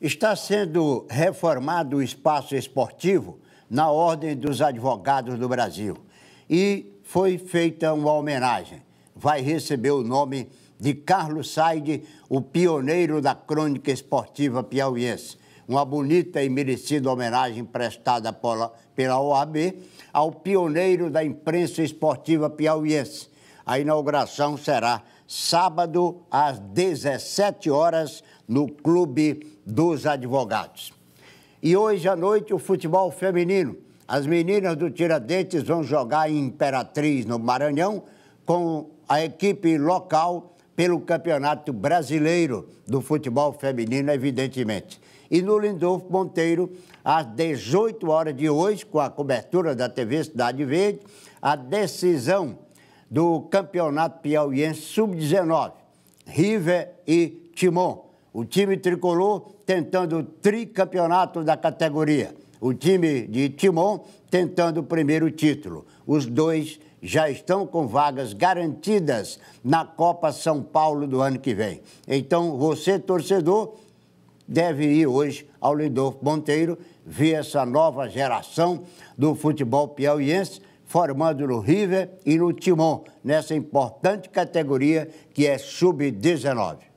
Está sendo reformado o espaço esportivo na Ordem dos Advogados do Brasil e foi feita uma homenagem. Vai receber o nome de Carlos Saide, o pioneiro da crônica esportiva piauiense. Uma bonita e merecida homenagem prestada pela OAB ao pioneiro da imprensa esportiva piauiense. A inauguração será sábado às 17 horas no Clube dos Advogados. E hoje à noite o futebol feminino. As meninas do Tiradentes vão jogar em Imperatriz, no Maranhão, com a equipe local pelo Campeonato Brasileiro do Futebol Feminino, evidentemente. E no Lindolfo Monteiro, às 18 horas de hoje, com a cobertura da TV Cidade Verde, a decisão do Campeonato Piauiense Sub-19, River e Timon. O time tricolor tentando o tricampeonato da categoria. O time de Timon tentando o primeiro título. Os dois já estão com vagas garantidas na Copa São Paulo do ano que vem. Então, você, torcedor, deve ir hoje ao Lindolfo Monteiro ver essa nova geração do futebol piauiense formando no River e no Timon, nessa importante categoria que é sub-19.